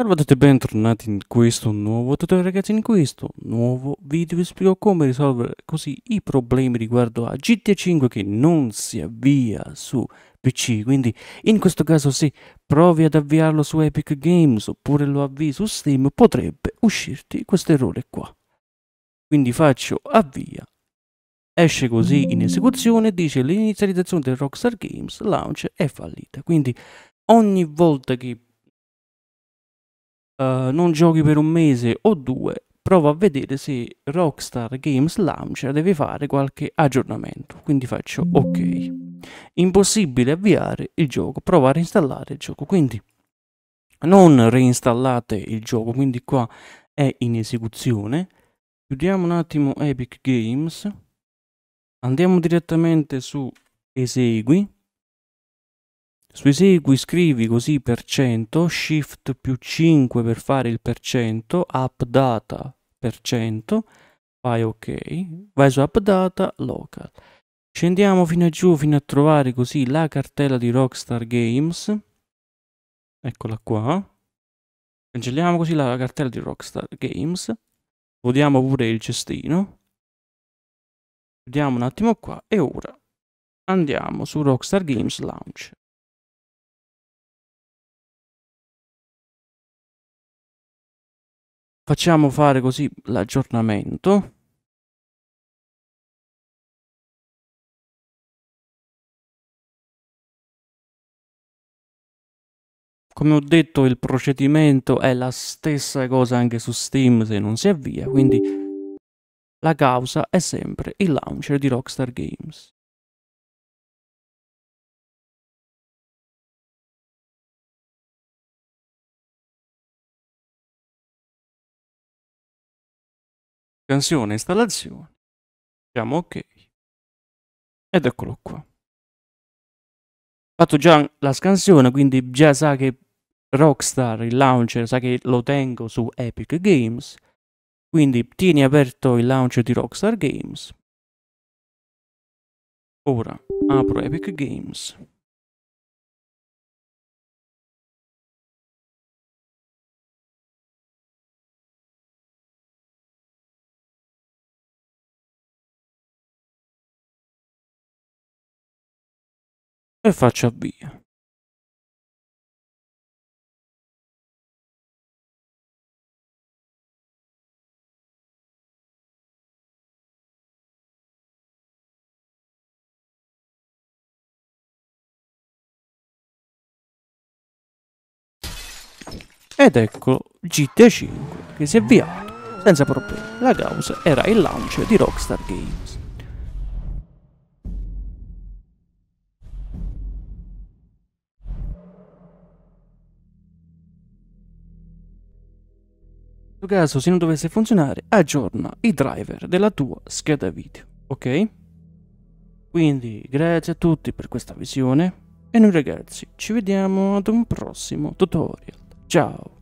Salve a tutti e bentornati in questo nuovo tutorial ragazzi, in questo nuovo video vi spiego come risolvere così i problemi riguardo a GTA 5 che non si avvia su PC, quindi in questo caso se provi ad avviarlo su Epic Games oppure lo avvii su Steam potrebbe uscirti questo errore qua. Quindi faccio avvia, esce così in esecuzione, dice l'inizializzazione del Rockstar Games Launch è fallita, quindi ogni volta che uh, non giochi per un mese o due, provo a vedere se Rockstar Games Launcher deve fare qualche aggiornamento. Quindi faccio ok. Impossibile avviare il gioco, provo a reinstallare il gioco, quindi non reinstallate il gioco, quindi qua è in esecuzione. Chiudiamo un attimo Epic Games, andiamo direttamente su esegui su esegui scrivi così per cento, shift più 5 per fare il per cento, updata per cento, fai ok, vai su updata, local. Scendiamo fino a giù, fino a trovare così la cartella di Rockstar Games. Eccola qua. Cancelliamo così la cartella di Rockstar Games. Vediamo pure il cestino. Vediamo un attimo qua e ora andiamo su Rockstar Games Launch. facciamo fare così l'aggiornamento come ho detto il procedimento è la stessa cosa anche su Steam se non si avvia, quindi la causa è sempre il launcher di Rockstar Games. Scansione installazione. Diciamo ok. Ed eccolo qua. Fatto già la scansione, quindi già sa che Rockstar, il launcher, sa che lo tengo su Epic Games. Quindi tieni aperto il launcher di Rockstar Games. Ora apro Epic Games. e faccia via. Ed eccolo GT5 che si è avviato senza problemi. La causa era il lancio di Rockstar Games. caso, se non dovesse funzionare, aggiorna i driver della tua scheda video, ok? Quindi grazie a tutti per questa visione e noi ragazzi ci vediamo ad un prossimo tutorial. Ciao!